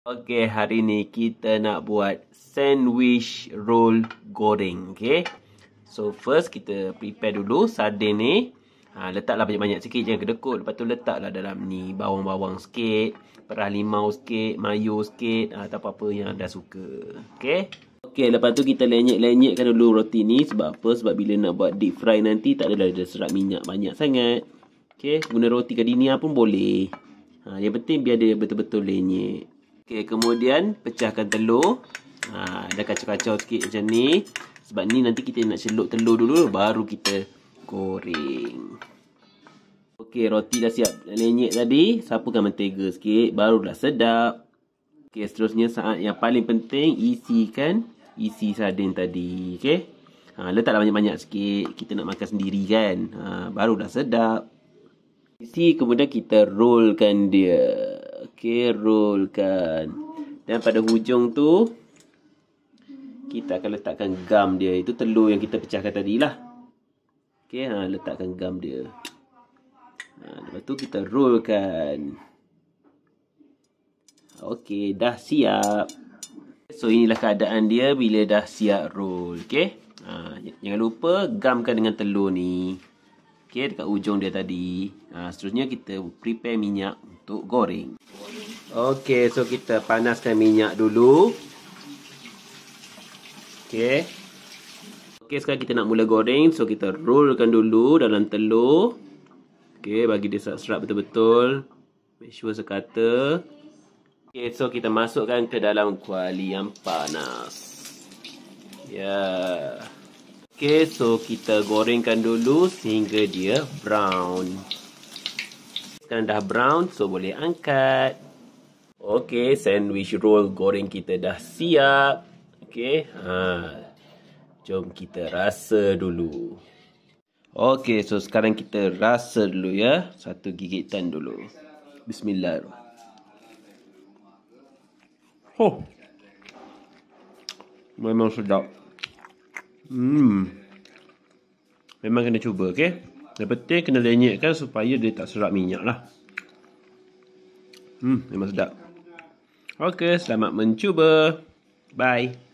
Okey, hari ni kita nak buat sandwich roll goreng, okey? So, first kita prepare dulu sardin ni. Ha, letaklah banyak-banyak sikit, jangan kedekut. Lepas tu letaklah dalam ni bawang-bawang sikit, perah limau sikit, mayo sikit ha, atau apa-apa yang anda suka, okey? Okey, lepas tu kita lenyek-lenyekkan dulu roti ni sebab apa? Sebab bila nak buat deep fry nanti tak adalah ada serat minyak banyak sangat. Okey, guna roti kardinia pun boleh. Ha, yang penting biar dia betul-betul lenyek. Okey, kemudian pecahkan telur. Ha, dah kacau-kacau sikit macam ni. Sebab ni nanti kita nak celup telur dulu baru kita goreng. Okey, roti dah siap lenyek tadi. Sapukan mentega sikit, barulah sedap. Okey, seterusnya saat yang paling penting isikan isi sardin tadi, okey. Ha, letaklah banyak-banyak sikit. Kita nak makan sendiri kan. Ha, barulah sedap. Isi kemudian kita rollkan dia roll kan Dan pada hujung tu kita akan letakkan gam dia. Itu telur yang kita pecahkan tadi lah. Okey, ha, letakkan gam dia. Ha, lepas tu kita kan. Okey, dah siap. So, inilah keadaan dia bila dah siap roll. Okey. Ha, jangan lupa gamkan dengan telur ni. Okey, dekat ujung dia tadi. Ha, seterusnya kita prepare minyak untuk goreng. Okey, so kita panaskan minyak dulu. Okey. Okey, sekarang kita nak mula goreng. So kita rollkan dulu dalam telur. Okey, bagi dia serap-serap betul-betul. Make sure sekata. Okey, so kita masukkan ke dalam kuali yang panas. Ya. Yeah. Okey, so kita gorengkan dulu sehingga dia brown. Sekarang dah brown, so boleh angkat. Okay, sandwich roll goreng kita dah siap. Okay, ha. Jom kita rasa dulu. Okay, so sekarang kita rasa dulu ya. Satu gigitan dulu. Bismillahirrahmanirrahim. Oh. Memang sedap. Hmm. Memang kena cuba, okay? Yang penting kena lenyekkan supaya dia tak serap minyak lah. Hmm, memang sedap. Okey, selamat mencuba. Bye.